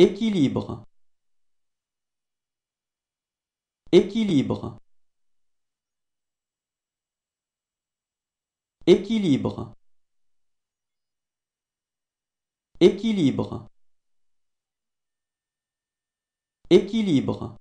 Équilibre Équilibre Équilibre Équilibre Équilibre